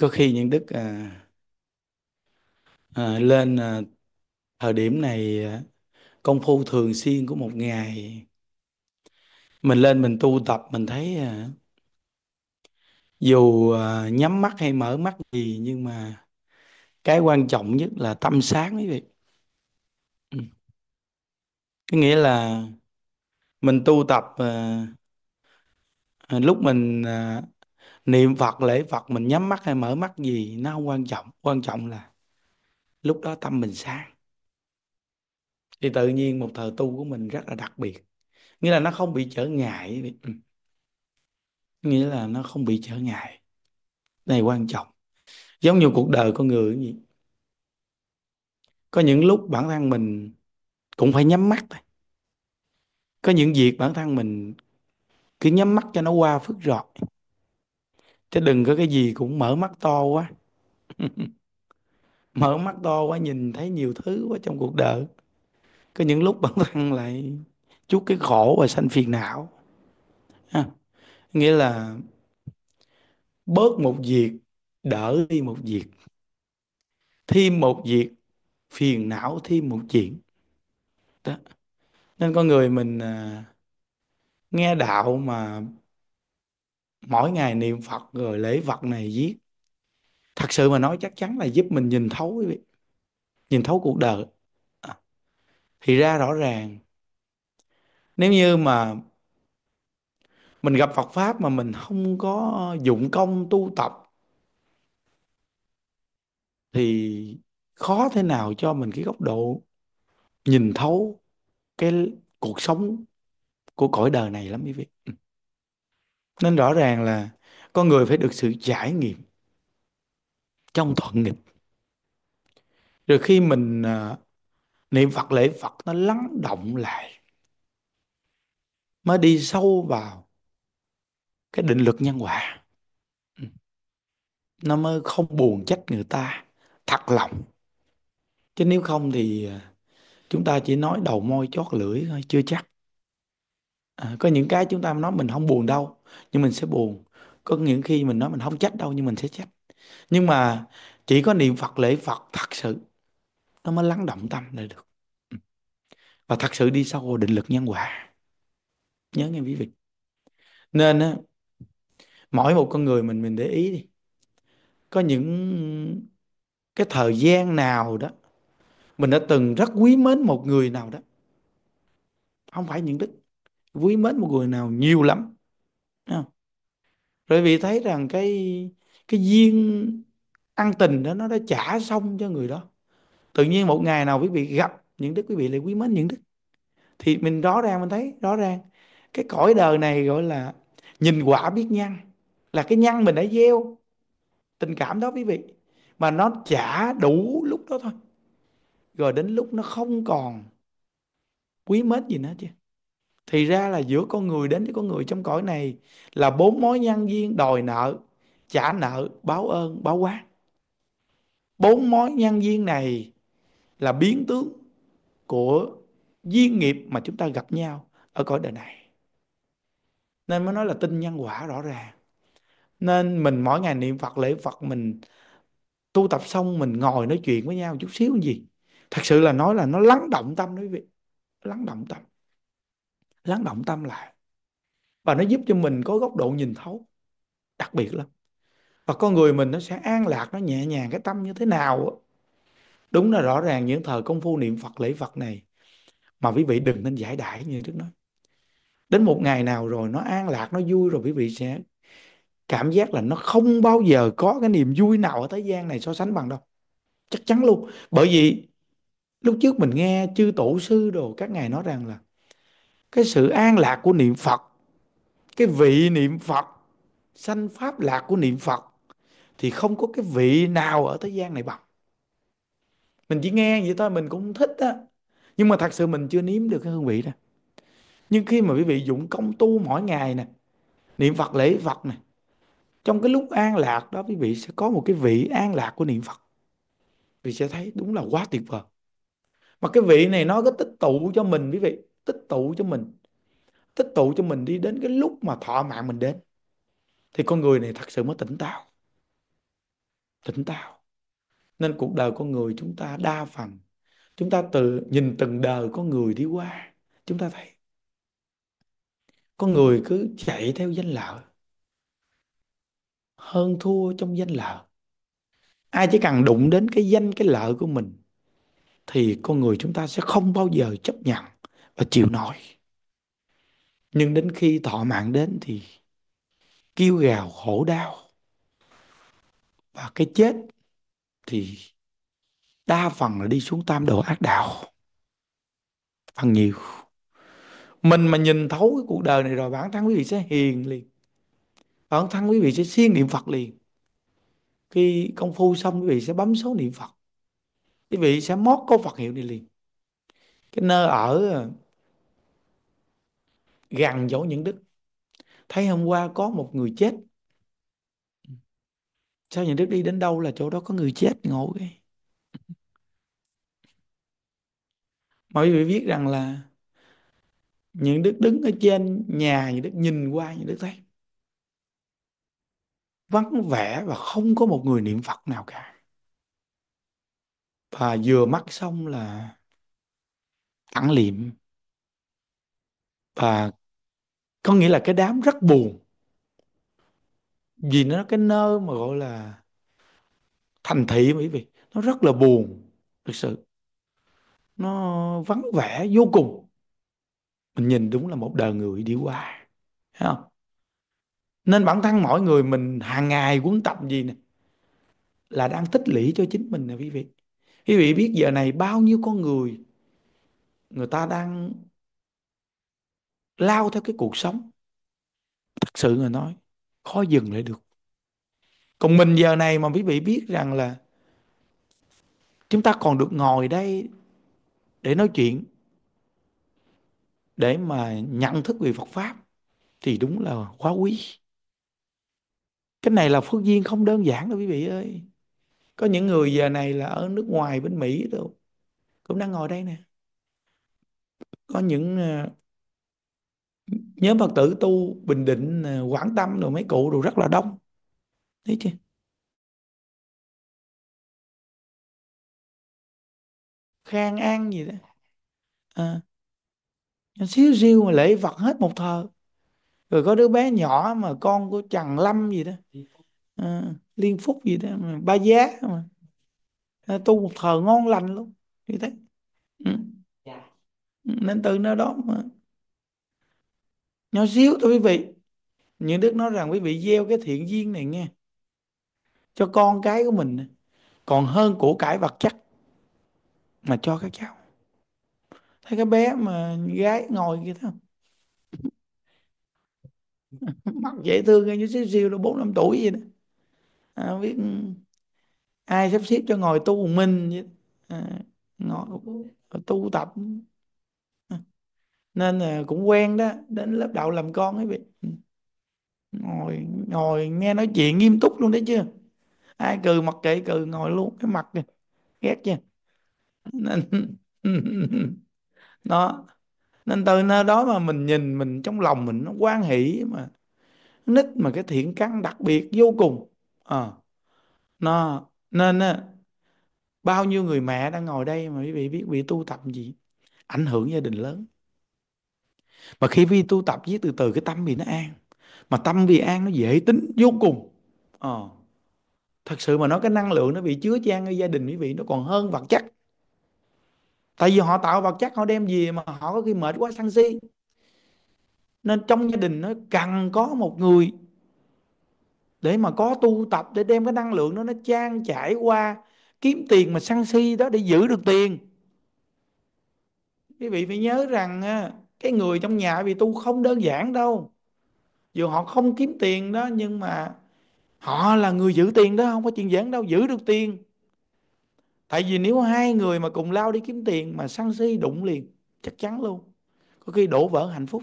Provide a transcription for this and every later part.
có khi những đức à, à, lên à, thời điểm này à, công phu thường xuyên của một ngày mình lên mình tu tập mình thấy à, dù à, nhắm mắt hay mở mắt gì nhưng mà cái quan trọng nhất là tâm sáng quý vị ừ. cái nghĩa là mình tu tập à, à lúc mình à, niệm phật lễ phật mình nhắm mắt hay mở mắt gì nó không quan trọng quan trọng là lúc đó tâm mình sáng thì tự nhiên một thời tu của mình rất là đặc biệt nghĩa là nó không bị trở ngại ừ. nghĩa là nó không bị trở ngại này quan trọng giống như cuộc đời con người gì có những lúc bản thân mình cũng phải nhắm mắt thôi có những việc bản thân mình cứ nhắm mắt cho nó qua phức rồi chứ đừng có cái gì cũng mở mắt to quá mở mắt to quá nhìn thấy nhiều thứ quá trong cuộc đời có những lúc bản thân lại chút cái khổ và sanh phiền não à, nghĩa là bớt một việc đỡ đi một việc thêm một việc phiền não thêm một chuyện đó nên con người mình à, nghe đạo mà mỗi ngày niệm phật rồi lễ vật này giết thật sự mà nói chắc chắn là giúp mình nhìn thấu nhìn thấu cuộc đời à, thì ra rõ ràng nếu như mà mình gặp Phật pháp mà mình không có dụng công tu tập thì khó thế nào cho mình cái góc độ nhìn thấu cái cuộc sống của cõi đời này lắm quý vị. Ừ. Nên rõ ràng là con người phải được sự trải nghiệm trong thuận nghịch. Rồi khi mình à, niệm Phật lễ Phật nó lắng động lại mới đi sâu vào cái định luật nhân quả. Ừ. Nó mới không buồn trách người ta thật lòng. Chứ nếu không thì à, chúng ta chỉ nói đầu môi chót lưỡi thôi chưa chắc à, có những cái chúng ta nói mình không buồn đâu nhưng mình sẽ buồn có những khi mình nói mình không trách đâu nhưng mình sẽ trách nhưng mà chỉ có niệm Phật lễ Phật thật sự nó mới lắng động tâm lại được ừ. và thật sự đi sâu vào định lực nhân quả nhớ nghe quý vị nên á mỗi một con người mình mình để ý đi có những cái thời gian nào đó mình đã từng rất quý mến một người nào đó không phải những đức quý mến một người nào nhiều lắm không? rồi vị thấy rằng cái cái duyên ăn tình đó nó đã trả xong cho người đó tự nhiên một ngày nào quý vị gặp những đức quý vị lại quý mến những đức thì mình rõ ràng mình thấy rõ ràng cái cõi đời này gọi là nhìn quả biết nhân là cái nhân mình đã gieo tình cảm đó quý vị mà nó trả đủ lúc đó thôi rồi đến lúc nó không còn quý mến gì nữa chứ thì ra là giữa con người đến với con người trong cõi này là bốn mối nhân duyên đòi nợ trả nợ báo ơn báo quán bốn mối nhân duyên này là biến tướng của duyên nghiệp mà chúng ta gặp nhau ở cõi đời này nên mới nói là tin nhân quả rõ ràng nên mình mỗi ngày niệm phật lễ phật mình tu tập xong mình ngồi nói chuyện với nhau chút xíu gì thật sự là nói là nó lắng động tâm đấy vị lắng động tâm lắng động tâm lại và nó giúp cho mình có góc độ nhìn thấu đặc biệt lắm và con người mình nó sẽ an lạc nó nhẹ nhàng cái tâm như thế nào đó. đúng là rõ ràng những thời công phu niệm Phật lễ Phật này mà quý vị đừng nên giải đãi như trước nói đến một ngày nào rồi nó an lạc nó vui rồi quý vị sẽ cảm giác là nó không bao giờ có cái niềm vui nào ở thế gian này so sánh bằng đâu chắc chắn luôn bởi vì lúc trước mình nghe chư tổ sư đồ các ngài nói rằng là cái sự an lạc của niệm phật cái vị niệm phật sanh pháp lạc của niệm phật thì không có cái vị nào ở thế gian này bằng mình chỉ nghe vậy thôi mình cũng thích á nhưng mà thật sự mình chưa nếm được cái hương vị đó nhưng khi mà quý vị dụng công tu mỗi ngày nè niệm phật lễ phật nè trong cái lúc an lạc đó quý vị sẽ có một cái vị an lạc của niệm phật vì sẽ thấy đúng là quá tuyệt vời mà cái vị này nó có tích tụ cho mình quý vị tích tụ cho mình tích tụ cho mình đi đến cái lúc mà thọ mạng mình đến thì con người này thật sự mới tỉnh táo tỉnh táo nên cuộc đời con người chúng ta đa phần chúng ta từ nhìn từng đời con người đi qua chúng ta thấy con người cứ chạy theo danh lợi hơn thua trong danh lợi ai chỉ cần đụng đến cái danh cái lợi của mình thì con người chúng ta sẽ không bao giờ chấp nhận và chịu nổi nhưng đến khi thọ mạng đến thì kêu gào khổ đau và cái chết thì đa phần là đi xuống tam độ ác đạo phần nhiều mình mà nhìn thấu cái cuộc đời này rồi bản thân quý vị sẽ hiền liền bản thân quý vị sẽ siêng niệm phật liền khi công phu xong quý vị sẽ bấm số niệm phật quý vị sẽ mót câu phật hiệu này liền cái nơi ở gằn dỗ những đức thấy hôm qua có một người chết sao những đức đi đến đâu là chỗ đó có người chết ngộ ghê mọi người biết rằng là những đức đứng ở trên nhà những đức nhìn qua những đức thấy vắng vẻ và không có một người niệm phật nào cả và vừa mắc xong là thẳng liệm và có nghĩa là cái đám rất buồn vì nó cái nơi mà gọi là thành thị quý vị nó rất là buồn thực sự nó vắng vẻ vô cùng mình nhìn đúng là một đời người đi qua thấy không nên bản thân mỗi người mình hàng ngày quấn tập gì nè là đang tích lũy cho chính mình nè quý vị quý vị biết giờ này bao nhiêu con người người ta đang lao theo cái cuộc sống thật sự là nói khó dừng lại được còn mình giờ này mà quý vị biết rằng là chúng ta còn được ngồi đây để nói chuyện để mà nhận thức về Phật pháp thì đúng là quá quý cái này là phước duyên không đơn giản đâu quý vị ơi có những người giờ này là ở nước ngoài bên Mỹ đâu cũng đang ngồi đây nè có những ờ, nhóm phật tử tu bình định à, quảng tâm rồi mấy cụ rồi rất là đông thấy chưa khang an gì đó à, xíu riêu mà lễ Phật hết một thờ rồi có đứa bé nhỏ mà con của trần lâm gì đó à, liên phúc gì đó mà, ba giá mà à, tu một thờ ngon lành luôn như thế ừ. Dạ. ừ. nên từ nơi đó mà nhỏ xíu thôi quý vị những đức nói rằng quý vị gieo cái thiện duyên này nghe cho con cái của mình còn hơn của cải vật chất mà cho các cháu thấy cái bé mà gái ngồi kia thấy không mặt dễ thương như xíu xíu là bốn năm tuổi vậy đó à, biết ai sắp xếp cho ngồi tu một mình vậy à, ngồi tu tập nên là cũng quen đó đến lớp đầu làm con ấy bị ừ. ngồi ngồi nghe nói chuyện nghiêm túc luôn đấy chưa ai cười mặc kệ cười ngồi luôn cái mặt kìa ghét chưa nên nó nên từ nơi đó mà mình nhìn mình trong lòng mình nó quan hỷ mà nít mà cái thiện căn đặc biệt vô cùng à, nó nên á bao nhiêu người mẹ đang ngồi đây mà quý vị biết bị tu tập gì ảnh hưởng gia đình lớn mà khi vi tu tập với từ từ cái tâm vì nó an mà tâm vì an nó dễ tính vô cùng ờ. thật sự mà nói cái năng lượng nó bị chứa chan ở gia đình quý vị nó còn hơn vật chất tại vì họ tạo vật chất họ đem gì mà họ có khi mệt quá sân si nên trong gia đình nó cần có một người để mà có tu tập để đem cái năng lượng đó nó trang trải qua kiếm tiền mà săn si đó để giữ được tiền quý vị phải nhớ rằng cái người trong nhà vì tu không đơn giản đâu dù họ không kiếm tiền đó nhưng mà họ là người giữ tiền đó không có chuyện giản đâu giữ được tiền tại vì nếu hai người mà cùng lao đi kiếm tiền mà săn si đụng liền chắc chắn luôn có khi đổ vỡ hạnh phúc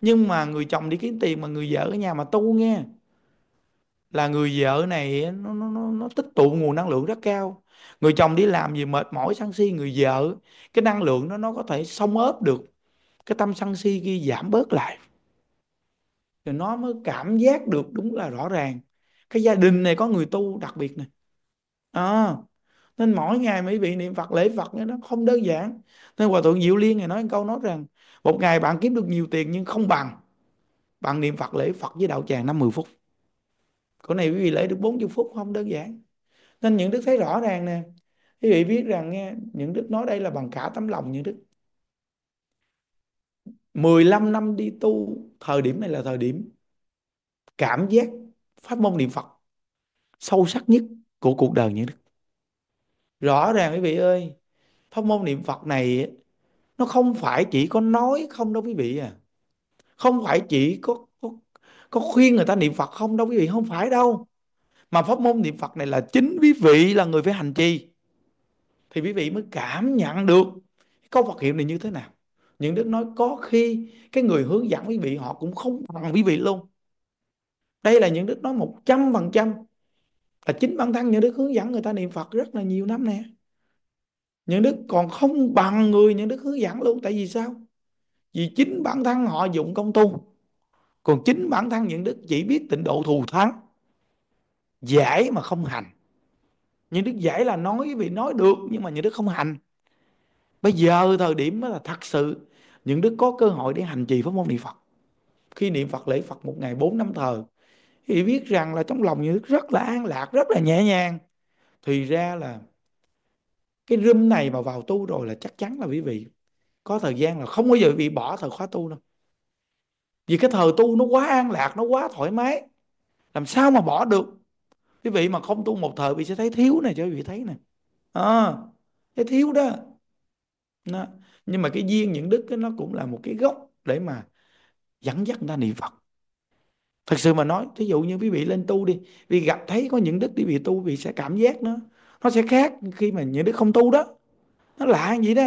nhưng mà người chồng đi kiếm tiền mà người vợ ở nhà mà tu nghe là người vợ này nó, nó, nó, nó tích tụ nguồn năng lượng rất cao người chồng đi làm gì mệt mỏi săn si người vợ cái năng lượng nó nó có thể xông ớp được cái tâm sân si kia giảm bớt lại rồi nó mới cảm giác được đúng là rõ ràng cái gia đình này có người tu đặc biệt này à, nên mỗi ngày mới bị niệm Phật lễ Phật nó không đơn giản nên hòa thượng Diệu Liên này nói câu nói rằng một ngày bạn kiếm được nhiều tiền nhưng không bằng bạn niệm Phật lễ Phật với đạo tràng năm mười phút Cậu này quý vị lễ được 40 phút không đơn giản Nên những đức thấy rõ ràng nè Quý vị biết rằng nghe Những đức nói đây là bằng cả tấm lòng những đức 15 năm đi tu thời điểm này là thời điểm cảm giác pháp môn niệm Phật sâu sắc nhất của cuộc đời như Đức. Rõ ràng quý vị ơi, pháp môn niệm Phật này nó không phải chỉ có nói không đâu quý vị à. Không phải chỉ có có, có khuyên người ta niệm Phật không đâu quý vị, không phải đâu. Mà pháp môn niệm Phật này là chính quý vị là người phải hành trì. Thì quý vị mới cảm nhận được câu Phật hiệu này như thế nào những đức nói có khi cái người hướng dẫn quý vị họ cũng không bằng quý vị luôn đây là những đức nói một trăm phần trăm là chính bản thân những đức hướng dẫn người ta niệm phật rất là nhiều năm nè những đức còn không bằng người những đức hướng dẫn luôn tại vì sao vì chính bản thân họ dụng công tu còn chính bản thân những đức chỉ biết tịnh độ thù thắng giải mà không hành những đức giải là nói vì nói được nhưng mà những đức không hành bây giờ thời điểm mới là thật sự những đức có cơ hội để hành trì pháp môn niệm phật khi niệm phật lễ phật một ngày bốn năm thờ thì biết rằng là trong lòng như đức rất là an lạc rất là nhẹ nhàng thì ra là cái room này mà vào tu rồi là chắc chắn là quý vị có thời gian là không bao giờ bị bỏ thời khóa tu đâu vì cái thời tu nó quá an lạc nó quá thoải mái làm sao mà bỏ được quý vị mà không tu một thời vị sẽ thấy thiếu này cho quý vị thấy nè à, thấy thiếu đó nó nhưng mà cái duyên những đức ấy, nó cũng là một cái gốc để mà dẫn dắt người ta niệm phật thật sự mà nói thí dụ như quý vị lên tu đi vì gặp thấy có những đức quý vị tu vì sẽ cảm giác nó nó sẽ khác khi mà những đức không tu đó nó lạ vậy đó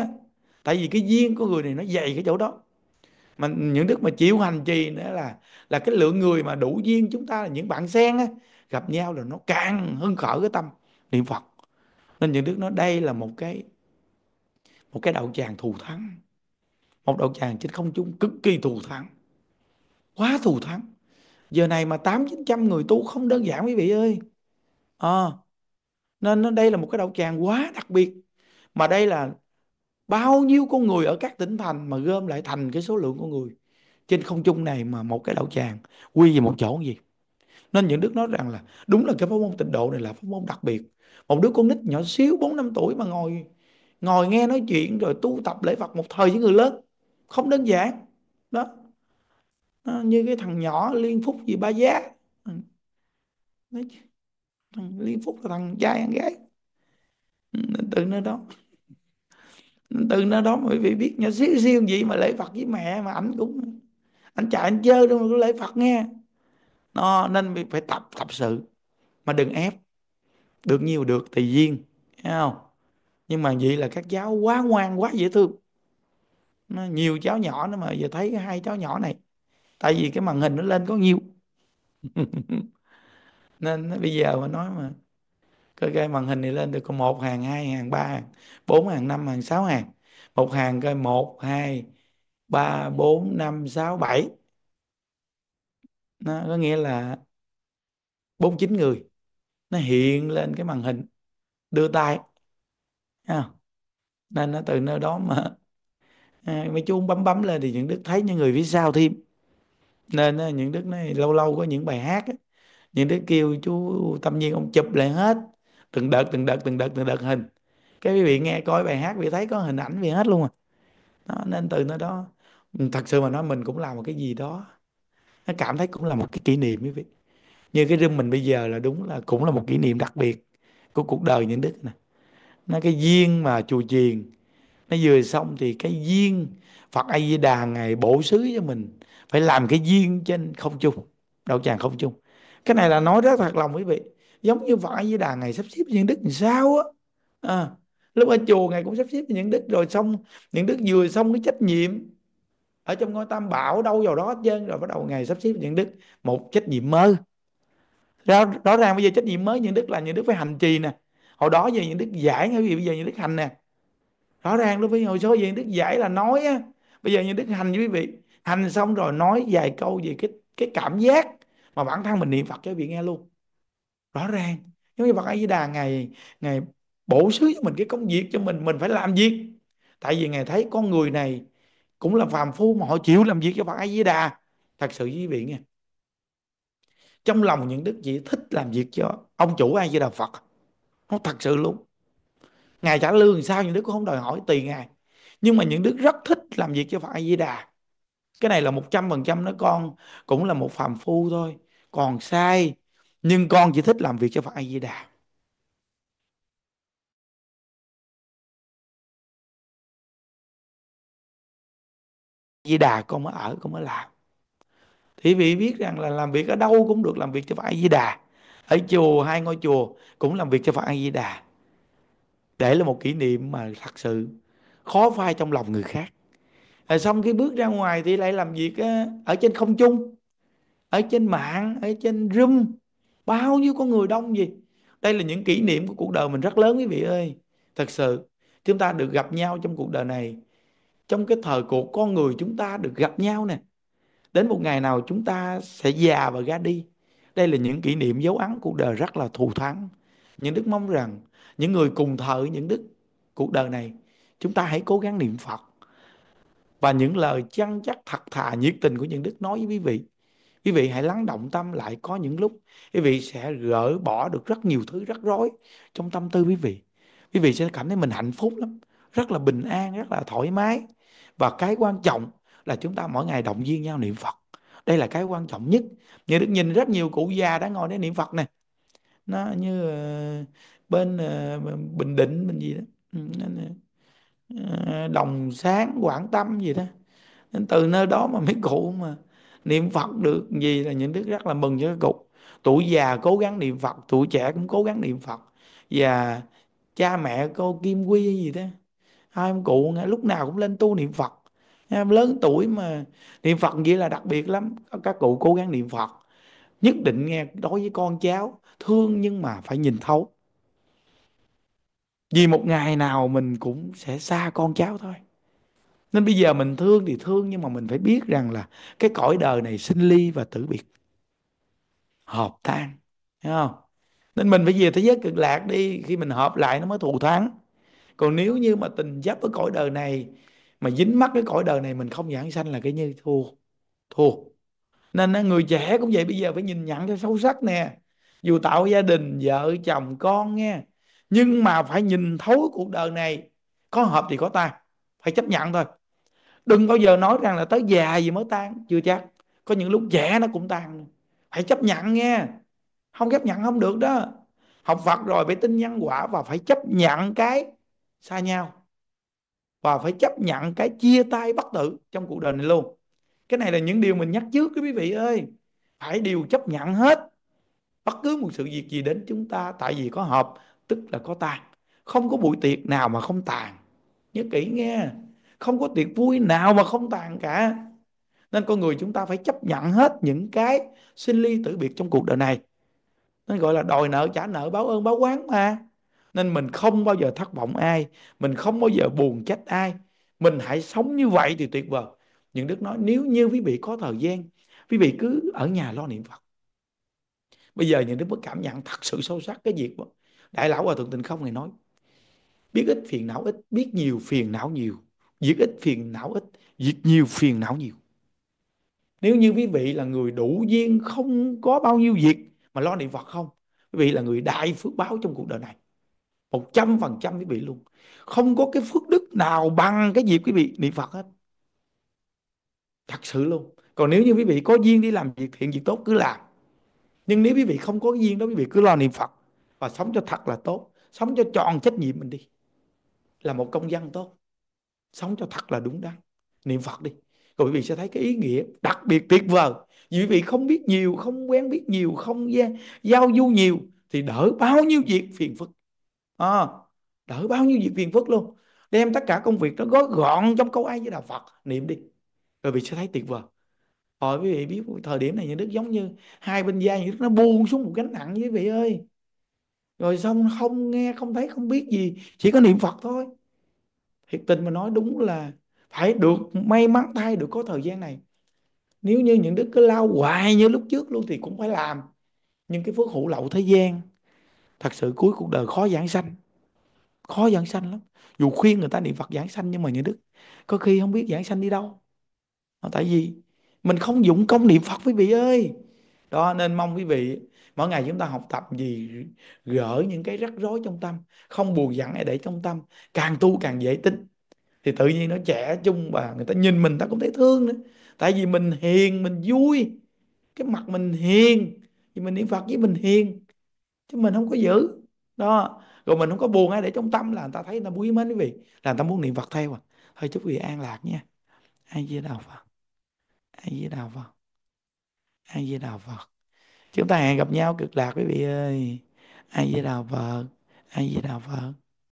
tại vì cái duyên của người này nó dày cái chỗ đó mà những đức mà chịu hành trì nữa là là cái lượng người mà đủ duyên chúng ta là những bạn sen á, gặp nhau là nó càng hưng khởi cái tâm niệm phật nên những đức nó đây là một cái một cái đạo tràng thù thắng một đạo tràng trên không trung cực kỳ thù thắng quá thù thắng giờ này mà tám chín trăm người tu không đơn giản quý vị ơi à, nên đây là một cái đạo tràng quá đặc biệt mà đây là bao nhiêu con người ở các tỉnh thành mà gom lại thành cái số lượng con người trên không trung này mà một cái đạo tràng quy về một chỗ gì nên những đức nói rằng là đúng là cái pháp môn tịnh độ này là pháp môn đặc biệt một đứa con nít nhỏ xíu bốn năm tuổi mà ngồi ngồi nghe nói chuyện rồi tu tập lễ Phật một thời với người lớn không đơn giản đó nó như cái thằng nhỏ liên phúc gì ba giá thằng liên phúc là thằng trai ăn gái từ nơi đó từ nơi đó mọi vị biết nhỏ xíu riêng gì mà lễ Phật với mẹ mà ảnh cũng anh chạy anh chơi đâu mà lễ Phật nghe nó nên phải tập tập sự mà đừng ép được nhiều được thì duyên thấy không nhưng mà vậy là các cháu quá ngoan quá dễ thương nó nhiều cháu nhỏ nữa mà giờ thấy hai cháu nhỏ này tại vì cái màn hình nó lên có nhiều nên nó, bây giờ mà nói mà coi cái màn hình này lên được có một hàng hai hàng ba hàng bốn hàng năm hàng sáu hàng một hàng coi một hai ba bốn năm sáu bảy nó có nghĩa là bốn chín người nó hiện lên cái màn hình đưa tay nên nó từ nơi đó mà à, mấy chú bấm bấm lên thì những đức thấy những người phía sau thêm nên à, những đức này lâu lâu có những bài hát ấy, những đức kêu chú tâm nhiên ông chụp lại hết từng đợt từng đợt từng đợt từng đợt hình cái quý vị nghe coi bài hát vị thấy có hình ảnh vị hết luôn à đó, nên từ nơi đó ừ, thật sự mà nói mình cũng làm một cái gì đó nó cảm thấy cũng là một cái kỷ niệm quý vị như cái rung mình bây giờ là đúng là cũng là một kỷ niệm đặc biệt của cuộc đời những đức này nó cái duyên mà chùa chiền nó vừa xong thì cái duyên phật a di đà ngày bổ xứ cho mình phải làm cái duyên trên không chung đạo tràng không chung cái này là nói rất thật lòng quý vị giống như phật a di đà ngày sắp xếp duyên đức làm sao á à, lúc ở chùa ngày cũng sắp xếp những đức rồi xong những đức vừa xong cái trách nhiệm ở trong ngôi tam bảo đâu vào đó hết rồi bắt đầu ngày sắp xếp những đức một trách nhiệm mới rõ, rõ ràng bây giờ trách nhiệm mới những đức là những đức phải hành trì nè hồi đó về những đức giải nghe quý bây giờ những đức hành nè rõ ràng đối với hồi xưa về đức giải là nói á bây giờ những đức hành quý vị hành xong rồi nói vài câu về cái cái cảm giác mà bản thân mình niệm phật cho quý vị nghe luôn rõ ràng giống như phật a di đà ngày ngày bổ xứ cho mình cái công việc cho mình mình phải làm việc tại vì ngài thấy con người này cũng là phàm phu mà họ chịu làm việc cho phật a di đà thật sự quý vị nghe trong lòng những đức vị thích làm việc cho ông chủ a di đà phật nó thật sự luôn ngài trả lương sao những đứa cũng không đòi hỏi tùy ngài nhưng mà những đứa rất thích làm việc cho phật a di đà cái này là một trăm phần trăm nó con cũng là một phàm phu thôi còn sai nhưng con chỉ thích làm việc cho phật a di đà di đà con mới ở con mới làm thì vị biết rằng là làm việc ở đâu cũng được làm việc cho phật A di đà ở chùa hai ngôi chùa cũng làm việc cho phật a di đà để là một kỷ niệm mà thật sự khó phai trong lòng người khác rồi xong khi bước ra ngoài thì lại làm việc ở trên không trung ở trên mạng ở trên zoom bao nhiêu con người đông gì đây là những kỷ niệm của cuộc đời mình rất lớn quý vị ơi thật sự chúng ta được gặp nhau trong cuộc đời này trong cái thời cuộc con người chúng ta được gặp nhau nè đến một ngày nào chúng ta sẽ già và ra đi đây là những kỷ niệm dấu ấn cuộc đời rất là thù thắng. Những Đức mong rằng những người cùng thợ những Đức cuộc đời này, chúng ta hãy cố gắng niệm Phật và những lời chăn chắc thật thà nhiệt tình của những Đức nói với quý vị. Quý vị hãy lắng động tâm lại có những lúc quý vị sẽ gỡ bỏ được rất nhiều thứ rắc rối trong tâm tư quý vị. Quý vị sẽ cảm thấy mình hạnh phúc lắm, rất là bình an, rất là thoải mái. Và cái quan trọng là chúng ta mỗi ngày động viên nhau niệm Phật đây là cái quan trọng nhất như đức nhìn rất nhiều cụ già đã ngồi để niệm phật này nó như ờ, bên ờ, bình định bên gì đó ừ, ờ, đồng sáng quảng tâm gì đó nên từ nơi đó mà mấy cụ mà niệm phật được gì là những đức rất là mừng cho các cụ tuổi già cố gắng niệm phật tuổi trẻ cũng cố gắng niệm phật và cha mẹ cô kim quy gì đó hai ông cụ lúc nào cũng lên tu niệm phật lớn tuổi mà niệm Phật vậy là đặc biệt lắm các cụ cố gắng niệm Phật nhất định nghe đối với con cháu thương nhưng mà phải nhìn thấu vì một ngày nào mình cũng sẽ xa con cháu thôi nên bây giờ mình thương thì thương nhưng mà mình phải biết rằng là cái cõi đời này sinh ly và tử biệt hợp tan thấy không nên mình phải về thế giới cực lạc đi khi mình hợp lại nó mới thù thắng còn nếu như mà tình chấp với cõi đời này mà dính mắc cái cõi đời này mình không giảng sanh là cái như thua thua nên người trẻ cũng vậy bây giờ phải nhìn nhận cho sâu sắc nè dù tạo gia đình vợ chồng con nghe nhưng mà phải nhìn thấu cuộc đời này có hợp thì có tan phải chấp nhận thôi đừng bao giờ nói rằng là tới già gì mới tan chưa chắc có những lúc trẻ nó cũng tan phải chấp nhận nghe không chấp nhận không được đó học phật rồi phải tin nhân quả và phải chấp nhận cái xa nhau và phải chấp nhận cái chia tay bất tử trong cuộc đời này luôn cái này là những điều mình nhắc trước quý vị ơi phải điều chấp nhận hết bất cứ một sự việc gì đến chúng ta tại vì có hợp tức là có tàn không có buổi tiệc nào mà không tàn nhớ kỹ nghe không có tiệc vui nào mà không tàn cả nên con người chúng ta phải chấp nhận hết những cái sinh ly tử biệt trong cuộc đời này nên gọi là đòi nợ trả nợ báo ơn báo quán mà nên mình không bao giờ thất vọng ai mình không bao giờ buồn trách ai mình hãy sống như vậy thì tuyệt vời những đức nói nếu như quý vị có thời gian quý vị cứ ở nhà lo niệm phật bây giờ những đức mới cảm nhận thật sự sâu sắc cái việc đại lão hòa thượng tình không này nói biết ít phiền não ít biết nhiều phiền não nhiều việc ít phiền não ít việc nhiều phiền não nhiều nếu như quý vị là người đủ duyên không có bao nhiêu việc mà lo niệm phật không quý vị là người đại phước báo trong cuộc đời này 100% quý vị luôn không có cái phước đức nào bằng cái dịp quý vị niệm Phật hết thật sự luôn còn nếu như quý vị có duyên đi làm việc thiện việc tốt cứ làm nhưng nếu quý vị không có duyên đó quý vị cứ lo niệm Phật và sống cho thật là tốt sống cho tròn trách nhiệm mình đi là một công dân tốt sống cho thật là đúng đắn niệm Phật đi rồi quý vị sẽ thấy cái ý nghĩa đặc biệt tuyệt vời vì quý vị không biết nhiều không quen biết nhiều không giao du nhiều thì đỡ bao nhiêu việc phiền phức à, đỡ bao nhiêu việc phiền phức luôn đem tất cả công việc nó gói gọn trong câu ai với đạo Phật niệm đi rồi vị sẽ thấy tuyệt vời hồi quý vị biết thời điểm này nhà Đức giống như hai bên da nhà Đức nó buông xuống một gánh nặng với vị ơi rồi xong không nghe không thấy không biết gì chỉ có niệm Phật thôi thiệt tình mà nói đúng là phải được may mắn thay được có thời gian này nếu như những đức cứ lao hoài như lúc trước luôn thì cũng phải làm những cái phước hữu lậu thế gian thật sự cuối cuộc đời khó giảng sanh khó giảng sanh lắm dù khuyên người ta niệm phật giảng sanh nhưng mà những đức có khi không biết giảng sanh đi đâu tại vì mình không dụng công niệm phật quý vị ơi đó nên mong quý vị mỗi ngày chúng ta học tập gì gỡ những cái rắc rối trong tâm không buồn giận để trong tâm càng tu càng dễ tính thì tự nhiên nó trẻ chung và người ta nhìn mình ta cũng thấy thương nữa tại vì mình hiền mình vui cái mặt mình hiền thì mình niệm phật với mình hiền chứ mình không có giữ đó rồi mình không có buồn ai để trong tâm là người ta thấy người ta quý mến quý vị là người ta muốn niệm phật theo à thôi chúc quý vị an lạc nha ai với đạo phật ai với đạo phật ai với đạo phật chúng ta hẹn gặp nhau cực lạc quý vị ơi ai với đạo phật ai với đạo phật